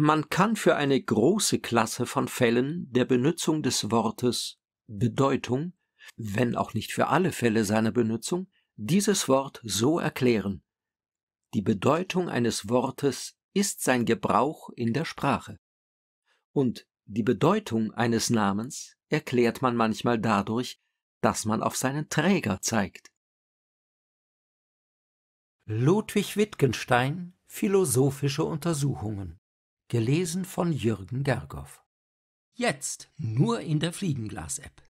Man kann für eine große Klasse von Fällen der Benutzung des Wortes Bedeutung, wenn auch nicht für alle Fälle seiner Benutzung, dieses Wort so erklären. Die Bedeutung eines Wortes ist sein Gebrauch in der Sprache. Und die Bedeutung eines Namens erklärt man manchmal dadurch, dass man auf seinen Träger zeigt. Ludwig Wittgenstein Philosophische Untersuchungen gelesen von Jürgen Gergow. Jetzt nur in der Fliegenglas-App.